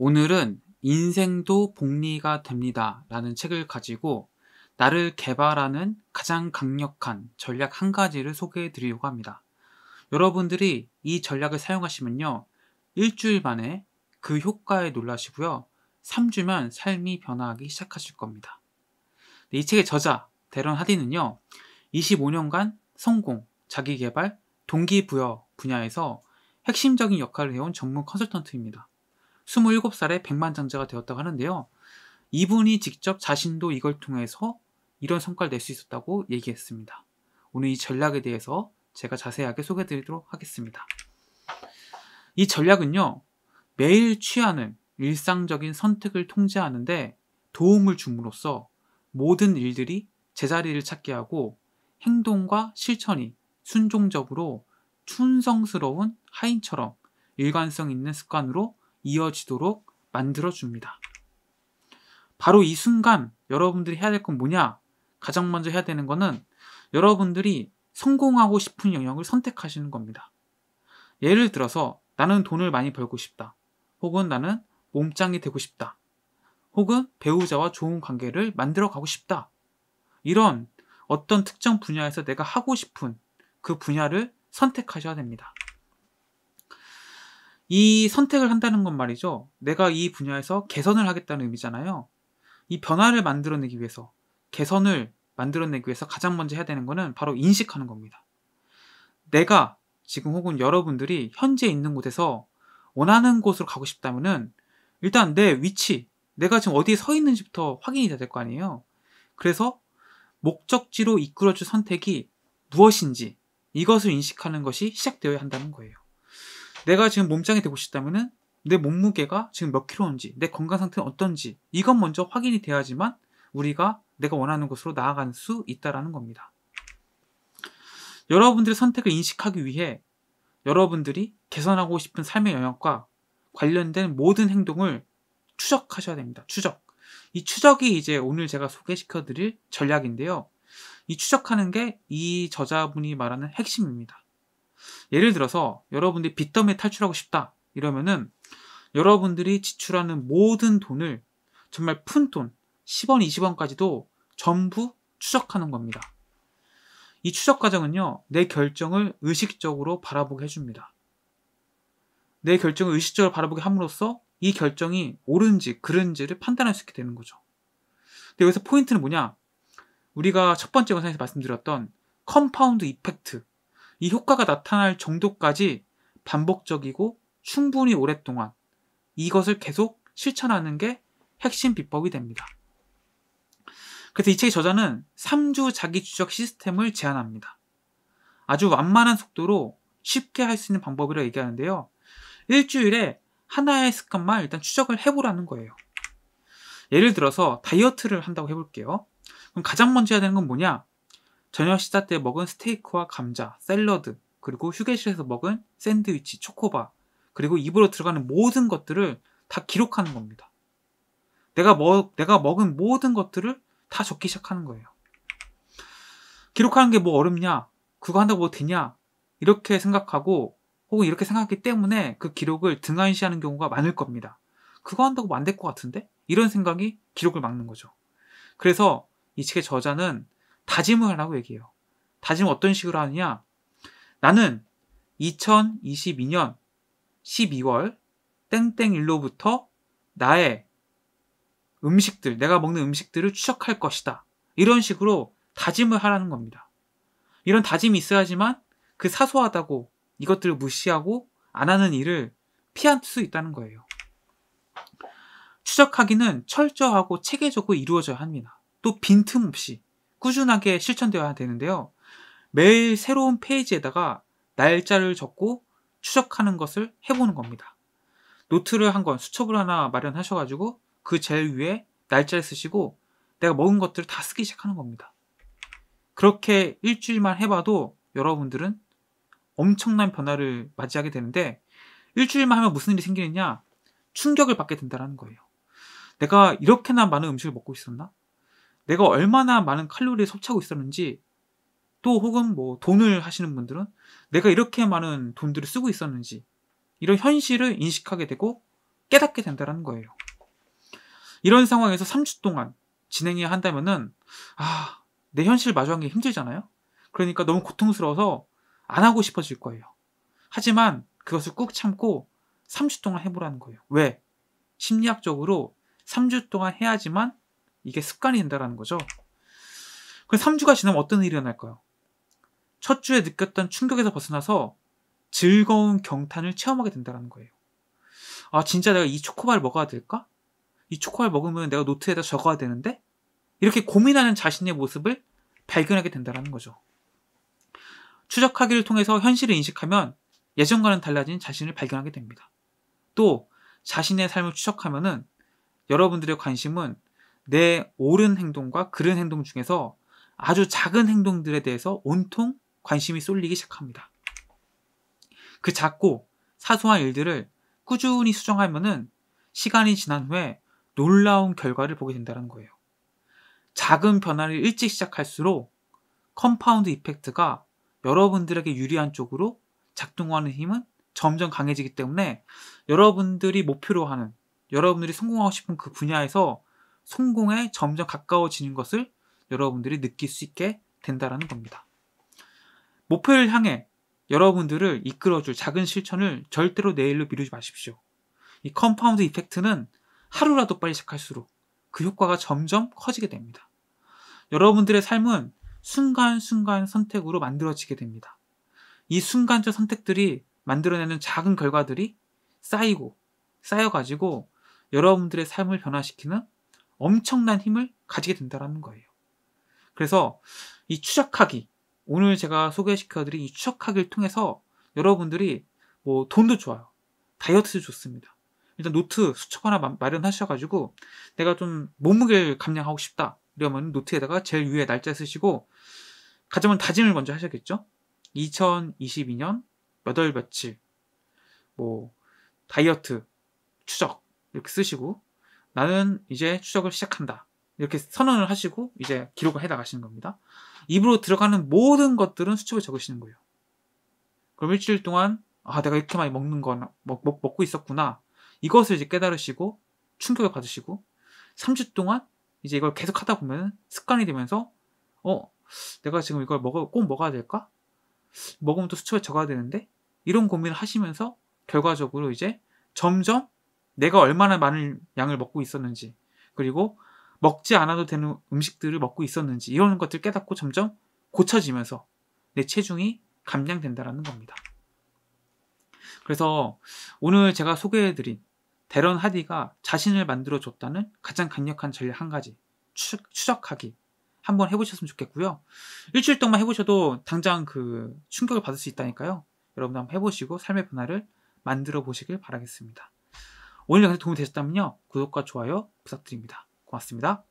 오늘은 인생도 복리가 됩니다. 라는 책을 가지고 나를 개발하는 가장 강력한 전략 한 가지를 소개해 드리려고 합니다. 여러분들이 이 전략을 사용하시면요. 일주일 만에 그 효과에 놀라시고요. 3주면 삶이 변화하기 시작하실 겁니다. 네, 이 책의 저자 대런 하디는요. 25년간 성공, 자기개발, 동기부여 분야에서 핵심적인 역할을 해온 전문 컨설턴트입니다. 27살에 백만장자가 되었다고 하는데요. 이분이 직접 자신도 이걸 통해서 이런 성과를 낼 수 있었다고 얘기했습니다. 오늘 이 전략에 대해서 제가 자세하게 소개해 드리도록 하겠습니다. 이 전략은요, 매일 취하는 일상적인 선택을 통제하는데 도움을 줌으로써 모든 일들이 제자리를 찾게 하고 행동과 실천이 순종적으로 충성스러운 하인처럼 일관성 있는 습관으로 이어지도록 만들어줍니다. 바로 이 순간 여러분들이 해야 될 건 뭐냐? 가장 먼저 해야 되는 거는 여러분들이 성공하고 싶은 영역을 선택하시는 겁니다. 예를 들어서 나는 돈을 많이 벌고 싶다. 혹은 나는 몸짱이 되고 싶다. 혹은 배우자와 좋은 관계를 만들어 가고 싶다. 이런 어떤 특정 분야에서 내가 하고 싶은 그 분야를 선택하셔야 됩니다. 이 선택을 한다는 건 말이죠. 내가 이 분야에서 개선을 하겠다는 의미잖아요. 이 변화를 만들어내기 위해서, 개선을 만들어내기 위해서 가장 먼저 해야 되는 거는 바로 인식하는 겁니다. 내가 지금 혹은 여러분들이 현재 있는 곳에서 원하는 곳으로 가고 싶다면은 일단 내 위치, 내가 지금 어디에 서 있는지부터 확인이 돼야 될 거 아니에요. 그래서 목적지로 이끌어줄 선택이 무엇인지 이것을 인식하는 것이 시작되어야 한다는 거예요. 내가 지금 몸짱이 되고 싶다면은 내 몸무게가 지금 몇 킬로인지, 내 건강 상태는 어떤지 이건 먼저 확인이 돼야지만 우리가 내가 원하는 곳으로 나아갈 수 있다라는 겁니다. 여러분들의 선택을 인식하기 위해 여러분들이 개선하고 싶은 삶의 영역과 관련된 모든 행동을 추적하셔야 됩니다. 추적. 이 추적이 이제 오늘 제가 소개시켜 드릴 전략인데요. 이 추적하는 게 이 저자분이 말하는 핵심입니다. 예를 들어서 여러분들이 빚더미에 탈출하고 싶다 이러면은 여러분들이 지출하는 모든 돈을 정말 푼 돈 10원, 20원까지도 전부 추적하는 겁니다. 이 추적 과정은요, 내 결정을 의식적으로 바라보게 해줍니다. 내 결정을 의식적으로 바라보게 함으로써 이 결정이 옳은지, 그른지를 판단할 수 있게 되는 거죠. 근데 여기서 포인트는 뭐냐? 우리가 첫 번째 영상에서 말씀드렸던 컴파운드 이펙트, 이 효과가 나타날 정도까지 반복적이고 충분히 오랫동안 이것을 계속 실천하는 게 핵심 비법이 됩니다. 그래서 이 책의 저자는 3주 자기 주적 시스템을 제안합니다. 아주 완만한 속도로 쉽게 할 수 있는 방법이라 고 얘기하는데요. 일주일에 하나의 습관만 일단 추적을 해보라는 거예요. 예를 들어서 다이어트를 한다고 해볼게요. 그럼 가장 먼저 해야 되는 건 뭐냐? 저녁 식사 때 먹은 스테이크와 감자, 샐러드, 그리고 휴게실에서 먹은 샌드위치, 초코바, 그리고 입으로 들어가는 모든 것들을 다 기록하는 겁니다. 내가 먹, 내가 먹은 모든 것들을 다 적기 시작하는 거예요. 기록하는 게 뭐 어렵냐? 그거 한다고 뭐 되냐? 이렇게 생각하고 혹은 이렇게 생각하기 때문에 그 기록을 등한시하는 경우가 많을 겁니다. 그거 한다고 뭐 안될 것 같은데? 이런 생각이 기록을 막는 거죠. 그래서 이 책의 저자는 다짐을 하라고 얘기해요. 다짐 어떤 식으로 하느냐? 나는 2022년 12월 땡땡일로부터 나의 음식들, 내가 먹는 음식들을 추적할 것이다. 이런 식으로 다짐을 하라는 겁니다. 이런 다짐이 있어야지만 그 사소하다고 이것들을 무시하고 안 하는 일을 피할 수 있다는 거예요. 추적하기는 철저하고 체계적으로 이루어져야 합니다. 또 빈틈없이 꾸준하게 실천되어야 되는데요. 매일 새로운 페이지에다가 날짜를 적고 추적하는 것을 해보는 겁니다. 노트를 한 권, 수첩을 하나 마련하셔가지고 그 제일 위에 날짜를 쓰시고 내가 먹은 것들을 다 쓰기 시작하는 겁니다. 그렇게 일주일만 해봐도 여러분들은 엄청난 변화를 맞이하게 되는데 일주일만 하면 무슨 일이 생기느냐? 충격을 받게 된다는 거예요. 내가 이렇게나 많은 음식을 먹고 있었나? 내가 얼마나 많은 칼로리를 섭취하고 있었는지 또 혹은 뭐 돈을 하시는 분들은 내가 이렇게 많은 돈들을 쓰고 있었는지 이런 현실을 인식하게 되고 깨닫게 된다는 거예요. 이런 상황에서 3주 동안 진행해야 한다면은 아, 내 현실 마주한 게 힘들잖아요. 그러니까 너무 고통스러워서 안 하고 싶어질 거예요. 하지만 그것을 꾹 참고 3주 동안 해보라는 거예요. 왜? 심리학적으로 3주 동안 해야지만 이게 습관이 된다라는 거죠. 그 3주가 지나면 어떤 일이 일어날까요? 첫 주에 느꼈던 충격에서 벗어나서 즐거운 경탄을 체험하게 된다라는 거예요. 아, 진짜 내가 이 초코바를 먹어야 될까? 이 초코바를 먹으면 내가 노트에다 적어야 되는데? 이렇게 고민하는 자신의 모습을 발견하게 된다라는 거죠. 추적하기를 통해서 현실을 인식하면 예전과는 달라진 자신을 발견하게 됩니다. 또 자신의 삶을 추적하면은 여러분들의 관심은 내 옳은 행동과 그른 행동 중에서 아주 작은 행동들에 대해서 온통 관심이 쏠리기 시작합니다. 그 작고 사소한 일들을 꾸준히 수정하면은 시간이 지난 후에 놀라운 결과를 보게 된다는 거예요. 작은 변화를 일찍 시작할수록 컴파운드 이펙트가 여러분들에게 유리한 쪽으로 작동하는 힘은 점점 강해지기 때문에 여러분들이 목표로 하는 여러분들이 성공하고 싶은 그 분야에서 성공에 점점 가까워지는 것을 여러분들이 느낄 수 있게 된다라는 겁니다. 목표를 향해 여러분들을 이끌어줄 작은 실천을 절대로 내일로 미루지 마십시오. 이 컴파운드 이펙트는 하루라도 빨리 시작할수록 그 효과가 점점 커지게 됩니다. 여러분들의 삶은 순간순간 선택으로 만들어지게 됩니다. 이 순간적 선택들이 만들어내는 작은 결과들이 쌓이고 쌓여가지고 여러분들의 삶을 변화시키는 엄청난 힘을 가지게 된다라는 거예요. 그래서 이 추적하기 오늘 제가 소개시켜드린 이 추적하기를 통해서 여러분들이 뭐 돈도 좋아요. 다이어트도 좋습니다. 일단 노트 수첩 하나 마련하셔가지고 내가 좀 몸무게를 감량하고 싶다 이러면 노트에다가 제일 위에 날짜 쓰시고 가자면 다짐을 먼저 하셔야겠죠. 2022년 몇월 며칠 뭐 다이어트 추적 이렇게 쓰시고 나는 이제 추적을 시작한다. 이렇게 선언을 하시고 이제 기록을 해 나가시는 겁니다. 입으로 들어가는 모든 것들은 수첩에 적으시는 거예요. 그럼 일주일 동안 아 내가 이렇게 많이 먹는 거나 먹, 먹, 먹고 있었구나 이것을 이제 깨달으시고 충격을 받으시고 3주 동안 이제 이걸 계속 하다 보면 습관이 되면서 어 내가 지금 이걸 먹어 꼭 먹어야 될까 먹으면 또 수첩에 적어야 되는데 이런 고민을 하시면서 결과적으로 이제 점점 내가 얼마나 많은 양을 먹고 있었는지 그리고 먹지 않아도 되는 음식들을 먹고 있었는지 이런 것들 깨닫고 점점 고쳐지면서 내 체중이 감량된다라는 겁니다. 그래서 오늘 제가 소개해드린 대런 하디가 자신을 만들어줬다는 가장 강력한 전략 한 가지 추적, 추적하기 한번 해보셨으면 좋겠고요. 일주일 동안 해보셔도 당장 그 충격을 받을 수 있다니까요. 여러분도 한번 해보시고 삶의 변화를 만들어 보시길 바라겠습니다. 오늘 영상 도움이 되셨다면요. 구독과 좋아요 부탁드립니다. 고맙습니다.